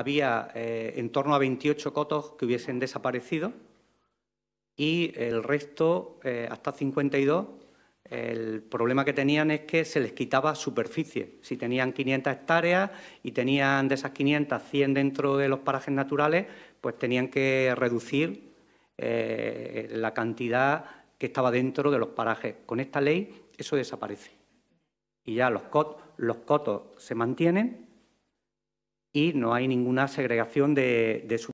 Había eh, en torno a 28 cotos que hubiesen desaparecido y el resto, eh, hasta 52, el problema que tenían es que se les quitaba superficie. Si tenían 500 hectáreas y tenían de esas 500 100 dentro de los parajes naturales, pues tenían que reducir eh, la cantidad que estaba dentro de los parajes. Con esta ley eso desaparece. Y ya los, los cotos se mantienen y no hay ninguna segregación de, su...